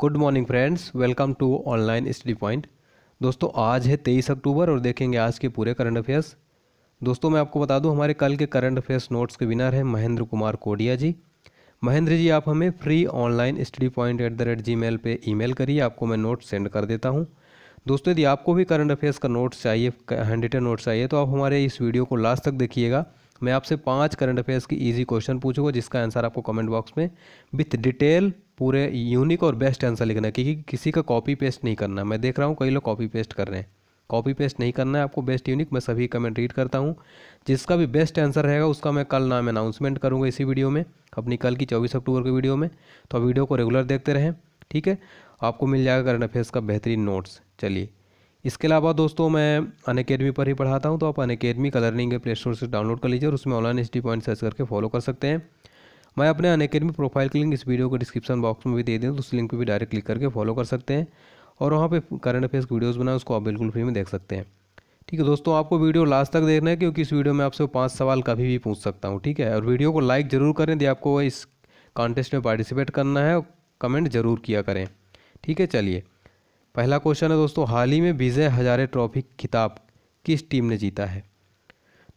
good morning friends welcome to online study point दोस्तों आज है तेईस अक्टूबर और देखेंगे आज के पूरे करंट अफेयर्स दोस्तों मैं आपको बता दूं हमारे कल के करंट अफेयर्स नोट्स के विनर हैं महेंद्र कुमार कोडिया जी महेंद्र जी आप हमें free online study point at the rate Gmail पर ई मेल करिए आपको मैं नोट सेंड कर देता हूँ दोस्तों यदि आपको भी करंट अफेयर्स का नोट्स चाहिए हैंड रिटन नोट्स चाहिए तो आप हमारे इस वीडियो को लास्ट तक देखिएगा मैं आपसे पाँच करंट अफेयर्स की ईजी क्वेश्चन पूछूंगा जिसका आंसर आपको कमेंट बॉक्स में विथ डिटेल पूरे यूनिक और बेस्ट आंसर लिखना है क्योंकि किसी का कॉपी पेस्ट नहीं करना मैं देख रहा हूँ कई लोग कॉपी पेस्ट कर रहे हैं कॉपी पेस्ट नहीं करना है आपको बेस्ट यूनिक मैं सभी कमेंट रीड करता हूँ जिसका भी बेस्ट आंसर रहेगा उसका मैं कल नाम अनाउंसमेंट करूँगा इसी वीडियो में अपनी कल की चौबीस अक्टूबर की वीडियो में तो आप वीडियो को रेगुलर देखते रहें ठीक है आपको मिल जाएगा करंट अफेयर्स का बेहतरीन नोट्स चलिए इसके अलावा दोस्तों मैं अन अकेडमी पर ही पढ़ाता हूँ तो आप अन अकेडमी का प्ले स्टोर से डाउनलोड कर लीजिए और उसमें ऑनलाइन हिस्ट्री पॉइंट सर्च करके फॉलो कर सकते हैं मैं अपने अनकेडमी प्रोफाइल की लिंक इस वीडियो को डिस्क्रिप्शन बॉक्स में भी दे दूँ तो उस लिंक पर भी डायरेक्ट क्लिक करके फॉलो कर सकते हैं और वहाँ पर करंट अफेयर्स वीडियोज़ बनाए उसको आप बिल्कुल फ्री में देख सकते हैं ठीक है दोस्तों आपको वीडियो लास्ट तक देखना है क्योंकि इस वीडियो में आपसे पाँच सवाल कभी भी पूछ सकता हूँ ठीक है और वीडियो को लाइक ज़रूर करें यदि आपको इस कॉन्टेस्ट में पार्टिसिपेट करना है कमेंट ज़रूर किया करें ठीक है चलिए पहला क्वेश्चन है दोस्तों हाल ही में विजय हजारे ट्रॉफी खिताब किस टीम ने जीता है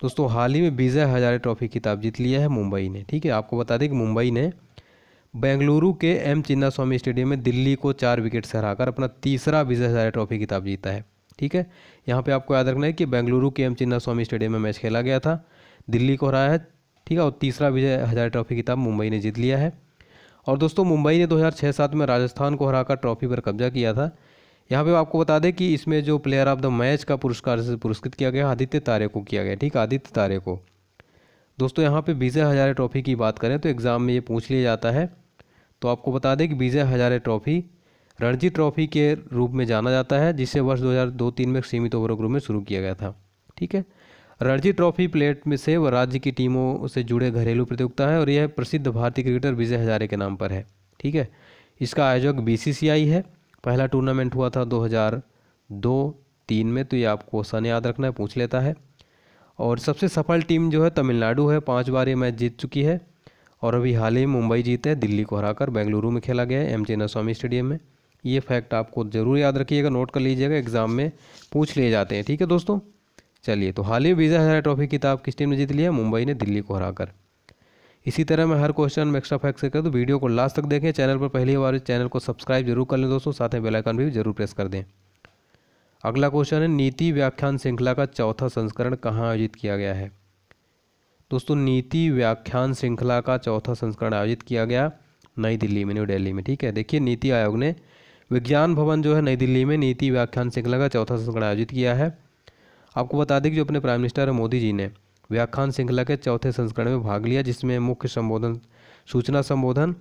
दोस्तों हाल ही में विजय हजारे ट्रॉफी खिताब जीत लिया है मुंबई ने ठीक है आपको बता दें कि मुंबई ने बेंगलुरु के एम चिन्ना स्वामी स्टेडियम में दिल्ली को चार विकेट से हराकर अपना तीसरा विजय हजारे ट्रॉफी खिताब जीता है ठीक है यहाँ पे आपको याद रखना है कि बेंगलुरु के एम चिन्ना स्वामी स्टेडियम में मैच खेला गया था दिल्ली को हराया है ठीक है और तीसरा विजय हजारे ट्रॉफी खिताब मुंबई ने जीत लिया है और दोस्तों मुंबई ने दो हज़ार में राजस्थान को हराकर ट्रॉफी पर कब्जा किया था यहाँ पे आपको बता दें कि इसमें जो प्लेयर ऑफ द मैच का पुरस्कार से पुरस्कृत किया गया आदित्य तारे को किया गया ठीक आदित्य तारे को दोस्तों यहाँ पे विजय हज़ारे ट्रॉफ़ी की बात करें तो एग्ज़ाम में ये पूछ लिया जाता है तो आपको बता दें कि विजय हज़ारे ट्रॉफ़ी रणजी ट्रॉफ़ी के रूप में जाना जाता है जिसे वर्ष दो हज़ार दो तीन में सीमित ओवर ग्रुप में शुरू किया गया था ठीक है रणजी ट्रॉफी प्लेट में से व राज्य की टीमों से जुड़े घरेलू प्रतियोगिता है और यह प्रसिद्ध भारतीय क्रिकेटर विजय हज़ारे के नाम पर है ठीक है इसका आयोजक बी है पहला टूर्नामेंट हुआ था 2002 तीन में तो ये आपको क्वेश्चन याद रखना है पूछ लेता है और सबसे सफल टीम जो है तमिलनाडु है पाँच बार ये मैच जीत चुकी है और अभी हाल ही मुंबई जीते हैं दिल्ली को हराकर बेंगलुरु में खेला गया है एम चेनास्वामी स्टेडियम में ये फैक्ट आपको ज़रूर याद रखिएगा नोट कर लीजिएगा एग्ज़ाम में पूछ लिए जाते हैं ठीक है दोस्तों चलिए तो हाल ही विजय हजारा ट्रॉफी किताब किस टीम ने जीत लिया मुंबई ने दिल्ली को हराकर इसी तरह मैं हर क्वेश्चन में एक्स्ट्रा फैक्ट से कर दूँ वीडियो को लास्ट तक देखें चैनल पर पहली बार चैनल को सब्सक्राइब जरूर कर लें दोस्तों साथ में बेलाइकन भी जरूर प्रेस कर दें अगला क्वेश्चन है नीति व्याख्यान श्रृंखला का चौथा संस्करण कहाँ आयोजित किया गया है दोस्तों नीति व्याख्यान श्रृंखला का चौथा संस्करण आयोजित किया गया नई दिल्ली में न्यू दिल्ली में ठीक है देखिए नीति आयोग ने विज्ञान भवन जो है नई दिल्ली में नीति व्याख्यान श्रृंखला का चौथा संस्करण आयोजित किया है आपको बता दें कि जो अपने प्राइम मिनिस्टर है मोदी जी ने व्याख्यान श्रृंखला के चौथे संस्करण में भाग लिया जिसमें मुख्य संबोधन सूचना संबोधन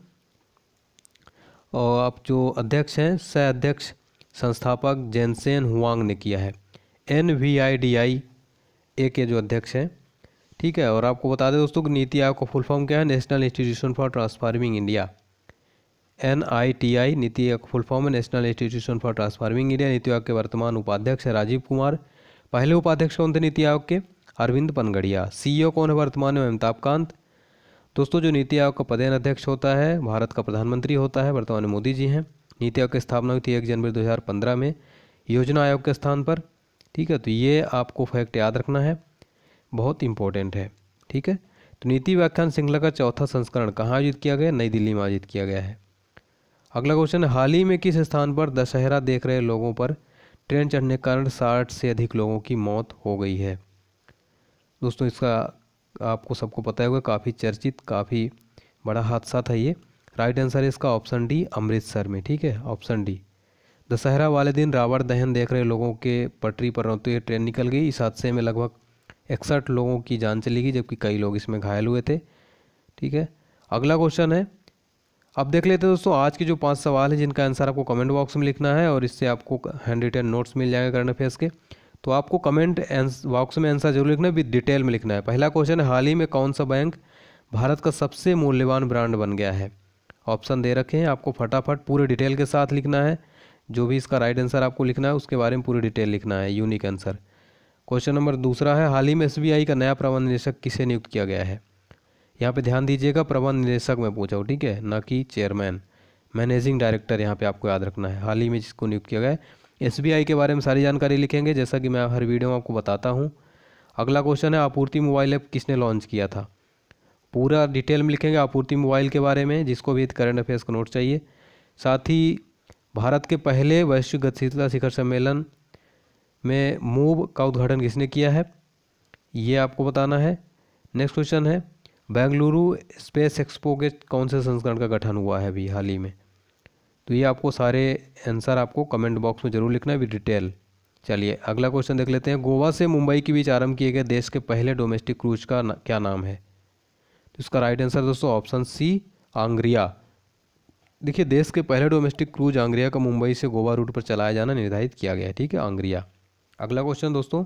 और अब जो अध्यक्ष हैं सह अध्यक्ष संस्थापक जैनसेन हुआंग ने किया है N V I D I A के जो अध्यक्ष हैं ठीक है और आपको बता दें दोस्तों नीति आयोग का फुल फॉर्म क्या है National Institution for Transforming India N I T I NITI Aayog का फुल फॉर्म है National Institution for Transforming India NITI Aayog के वर्तमान उपाध्यक्ष राजीव कुमार पहले उपाध्यक्ष कौन थे नीति आयोग के अरविंद पनगड़िया सीईओ e कौन है वर्तमान में अमिताभ कांत दोस्तों जो नीति आयोग का पदेन अध्यक्ष होता है भारत का प्रधानमंत्री होता है वर्तमान में मोदी जी हैं नीति आयोग की स्थापना हुई थी एक जनवरी दो में योजना आयोग के स्थान पर ठीक है तो ये आपको फैक्ट याद रखना है बहुत इंपॉर्टेंट है ठीक है तो नीति व्याख्यान श्रृंखला का चौथा संस्करण कहाँ आयोजित किया गया नई दिल्ली में आयोजित किया गया है अगला क्वेश्चन हाल ही में किस स्थान पर दशहरा देख रहे लोगों पर ट्रेन चढ़ने के कारण साठ से अधिक लोगों की मौत हो गई है दोस्तों इसका आपको सबको पता होगा काफ़ी चर्चित काफ़ी बड़ा हादसा था ये राइट आंसर है इसका ऑप्शन डी अमृतसर में ठीक है ऑप्शन डी दशहरा वाले दिन रावण दहन देख रहे लोगों के पटरी पर रोते हुए ट्रेन निकल गई इस हादसे में लगभग इकसठ लोगों की जान चली गई जबकि कई लोग इसमें घायल हुए थे ठीक है अगला क्वेश्चन है अब देख लेते हैं दोस्तों आज के जो पांच सवाल हैं जिनका आंसर आपको कमेंट बॉक्स में लिखना है और इससे आपको हैंड रिटेन नोट्स मिल जाएंगे करंट अफेयर्स के तो आपको कमेंट बॉक्स में आंसर जरूर लिखना है विद डिटेल में लिखना है पहला क्वेश्चन है हाल ही में कौन सा बैंक भारत का सबसे मूल्यवान ब्रांड बन गया है ऑप्शन दे रखे हैं आपको फटाफट पूरे डिटेल के साथ लिखना है जो भी इसका राइट आंसर आपको लिखना है उसके बारे में पूरी डिटेल लिखना है यूनिक आंसर क्वेश्चन नंबर दूसरा है हाल ही में एस का नया प्रबंध निदेशक किसे नियुक्त किया गया है यहाँ पे ध्यान दीजिएगा प्रबंध निदेशक में पूछा ठीक है ना कि चेयरमैन मैनेजिंग डायरेक्टर यहाँ पे आपको याद रखना है हाल ही में जिसको नियुक्त किया गया है एस के बारे में सारी जानकारी लिखेंगे जैसा कि मैं हर वीडियो में आपको बताता हूँ अगला क्वेश्चन है आपूर्ति मोबाइल ऐप किसने लॉन्च किया था पूरा डिटेल में लिखेंगे आपूर्ति मोबाइल के बारे में जिसको भी करंट अफेयर्स का नोट चाहिए साथ ही भारत के पहले वैश्विक गतिशीलता शिखर सम्मेलन में मूव का उद्घाटन किसने किया है ये आपको बताना है नेक्स्ट क्वेश्चन है बेंगलुरु स्पेस एक्सपो के कौन से संस्करण का गठन हुआ है अभी हाल ही में तो ये आपको सारे आंसर आपको कमेंट बॉक्स में ज़रूर लिखना है विद डिटेल चलिए अगला क्वेश्चन देख लेते हैं गोवा से मुंबई के बीच आरंभ किए गए देश के पहले डोमेस्टिक क्रूज का ना, क्या नाम है तो इसका राइट आंसर दोस्तों ऑप्शन सी आंग्रिया देखिए देश के पहले डोमेस्टिक क्रूज आंग्रिया का मुंबई से गोवा रूट पर चलाया जाना निर्धारित किया गया है ठीक है आंग्रिया अगला क्वेश्चन दोस्तों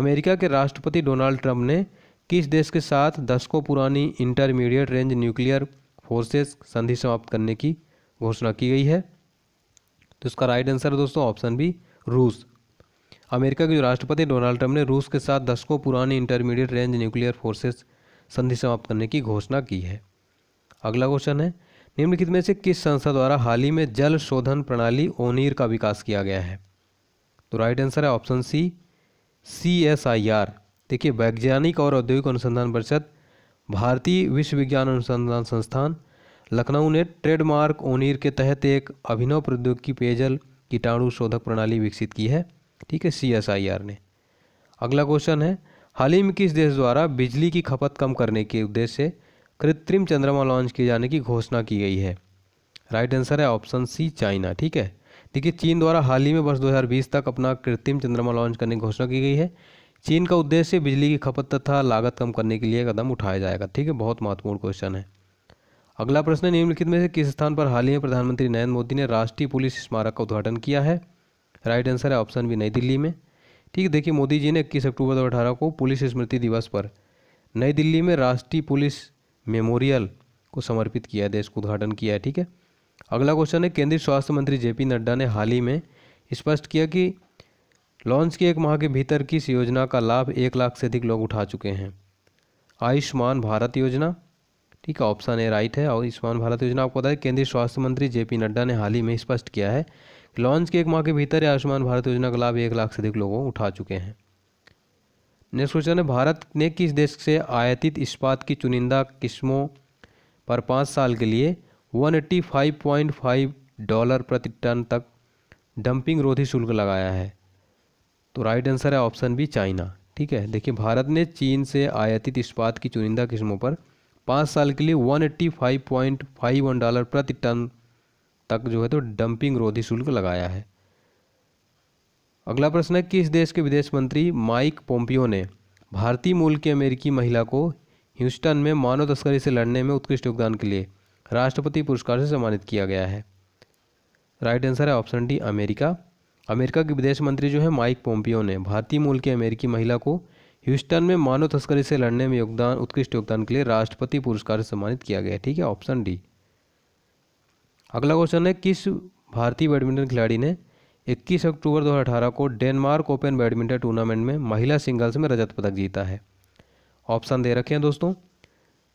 अमेरिका के राष्ट्रपति डोनाल्ड ट्रंप ने किस देश के साथ दशकों पुरानी इंटरमीडिएट रेंज न्यूक्लियर फोर्सेस संधि समाप्त करने की घोषणा की गई है तो इसका राइट आंसर है दोस्तों ऑप्शन बी रूस अमेरिका के जो राष्ट्रपति डोनाल्ड ट्रंप ने रूस के साथ दशकों पुराने इंटरमीडिएट रेंज न्यूक्लियर फोर्सेस संधि समाप्त करने की घोषणा की है अगला क्वेश्चन है निम्नलिखित में से किस संस्था द्वारा हाल ही में जल शोधन प्रणाली ओनीर का विकास किया गया है तो राइट आंसर है option C C S I R देखिए वैज्ञानिक और औद्योगिक अनुसंधान परिषद भारतीय विश्वविज्ञान अनुसंधान संस्थान लखनऊ ने ट्रेडमार्क ओनिर के तहत एक अभिनव प्रौद्योगिकी पेयजल कीटाणु शोधक प्रणाली विकसित की है ठीक है सी एस आई आर ने अगला क्वेश्चन है हाल ही में किस देश द्वारा बिजली की खपत कम करने के उद्देश्य से कृत्रिम चंद्रमा लॉन्च किए जाने की घोषणा की गई है राइट आंसर है ऑप्शन सी चाइना ठीक है देखिए चीन द्वारा हाल ही में वर्ष 2020 तक अपना कृत्रिम चंद्रमा लॉन्च करने की घोषणा की गई है चीन का उद्देश्य बिजली की खपत तथा लागत कम करने के लिए कदम उठाया जाएगा ठीक है बहुत महत्वपूर्ण क्वेश्चन है अगला प्रश्न निम्नलिखित में से किस स्थान पर हाल ही में प्रधानमंत्री नरेंद्र मोदी ने राष्ट्रीय पुलिस स्मारक का उद्घाटन किया है राइट आंसर है ऑप्शन बी नई दिल्ली में ठीक देखिए मोदी जी ने इक्कीस अक्टूबर दो अठारह को पुलिस स्मृति दिवस पर नई दिल्ली में राष्ट्रीय पुलिस मेमोरियल को समर्पित किया है देश को उद्घाटन किया है ठीक है अगला क्वेश्चन है केंद्रीय स्वास्थ्य मंत्री जेपी नड्डा ने हाल ही में स्पष्ट किया कि लॉन्च के एक माह के भीतर किस योजना का लाभ एक लाख से अधिक लोग उठा चुके हैं आयुष्मान भारत योजना ठीक है ऑप्शन ए राइट है और आयुष्मान भारत योजना आपको दें केंद्रीय स्वास्थ्य मंत्री जेपी नड्डा ने हाल ही में स्पष्ट किया है कि लॉन्च के एक माह के भीतर आयुष्मान भारत योजना का लाभ एक लाख से अधिक लोगों उठा चुके हैं नेक्स्ट क्वेश्चन है भारत ने किस देश से आयातित इस्पात की चुनिंदा किस्मों पर पाँच साल के लिए फाइव डॉलर प्रति टन तक डंपिंग रोधी शुल्क लगाया है तो राइट आंसर है ऑप्शन बी चाइना ठीक है देखिए भारत ने चीन से आयातित इस्पात की चुनिंदा किस्मों पर पाँच साल के लिए one eighty five point five one dollar प्रति टन तक जो है तो डंपिंग रोधी शुल्क लगाया है अगला प्रश्न है किस देश के विदेश मंत्री माइक पोम्पियो ने भारतीय मूल की अमेरिकी महिला को ह्यूस्टन में मानव तस्करी से लड़ने में उत्कृष्ट योगदान के लिए राष्ट्रपति पुरस्कार से सम्मानित किया गया है राइट आंसर है ऑप्शन डी अमेरिका अमेरिका के विदेश मंत्री जो है माइक पोम्पियो ने भारतीय मूल की अमेरिकी महिला को ह्यूस्टन में मानव तस्करी से लड़ने में योगदान उत्कृष्ट योगदान के लिए राष्ट्रपति पुरस्कार से सम्मानित किया गया ठीक है ऑप्शन डी अगला क्वेश्चन है किस भारतीय बैडमिंटन खिलाड़ी ने 21 अक्टूबर 2018 को डेनमार्क ओपन बैडमिंटन टूर्नामेंट में महिला सिंगल्स में रजत पदक जीता है ऑप्शन दे रखे हैं दोस्तों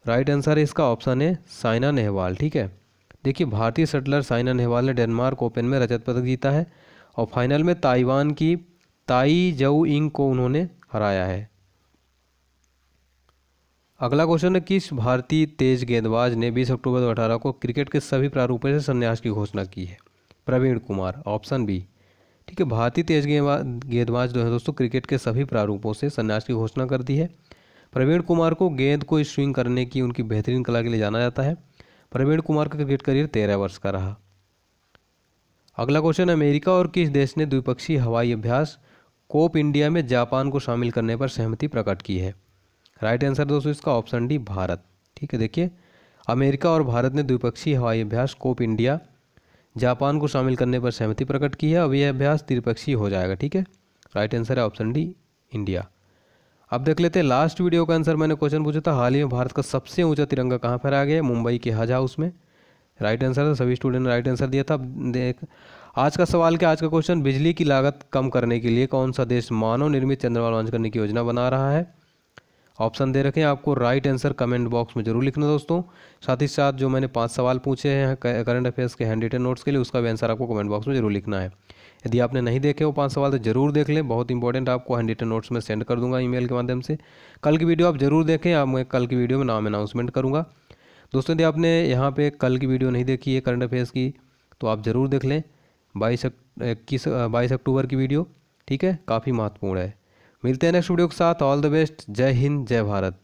राइट आंसर है इसका ऑप्शन है साइना नेहवाल ठीक है देखिए भारतीय सटलर साइना नेहवाल ने डेनमार्क ओपन में रजत पदक जीता है और फाइनल में ताइवान की ताई जऊ इंग को उन्होंने हराया है अगला क्वेश्चन है किस भारतीय तेज गेंदबाज ने 20 अक्टूबर 2018 को क्रिकेट के सभी प्रारूपों से संन्यास की घोषणा की है प्रवीण कुमार ऑप्शन बी ठीक है भारतीय तेज गेंदबाज जो है दोस्तों क्रिकेट के सभी प्रारूपों से संन्यास की घोषणा कर दी है प्रवीण कुमार को गेंद को स्विंग करने की उनकी बेहतरीन कला के लिए जाना जाता है प्रवीण कुमार का क्रिकेट करियर तेरह वर्ष का रहा अगला क्वेश्चन अमेरिका और किस देश ने द्विपक्षीय हवाई अभ्यास कोप इंडिया में जापान को शामिल करने पर सहमति प्रकट की है राइट आंसर दोस्तों इसका ऑप्शन डी भारत ठीक है देखिए अमेरिका और भारत ने द्विपक्षीय हवाई अभ्यास कोप इंडिया जापान को शामिल करने पर सहमति प्रकट की है अब यह अभ्यास त्रिपक्षीय हो जाएगा ठीक है राइट आंसर है ऑप्शन डी इंडिया अब देख लेते हैं लास्ट वीडियो का आंसर मैंने क्वेश्चन पूछा था हाल ही में भारत का सबसे ऊंचा तिरंगा कहाँ फहराया गया मुंबई के हज हाउस में राइट आंसर था सभी स्टूडेंट ने राइट आंसर दिया था देख आज का सवाल क्या आज का क्वेश्चन बिजली की लागत कम करने के लिए कौन सा देश मानव निर्मित चंद्रमा लॉन्च करने की योजना बना रहा है ऑप्शन दे रखें आपको राइट आंसर कमेंट बॉक्स में जरूर लिखना दोस्तों साथ ही साथ जो मैंने पांच सवाल पूछे हैं करंट अफेयर्स के हैंड रिटन नोट्स के लिए उसका भी आंसर आपको कमेंट बॉक्स में जरूर लिखना है यदि आपने नहीं देखे वो पांच सवाल तो जरूर देख लें बहुत इंपॉर्टेंट आपको हैंड रिटन नोट्स में सेंड कर दूंगा ई के माध्यम से कल की वीडियो आप जरूर देखें आप मैं कल की वीडियो में नाम अनाउंसमेंट करूँगा दोस्तों यदि आपने यहाँ पर कल की वीडियो नहीं देखी है करंट अफेयर्स की तो आप ज़रूर देख लें बाईस इक्कीस बाईस अक्टूबर की वीडियो ठीक है काफ़ी महत्वपूर्ण है मिलते हैं नेक्स्ट वीडियो के साथ ऑल द बेस्ट जय हिंद जय भारत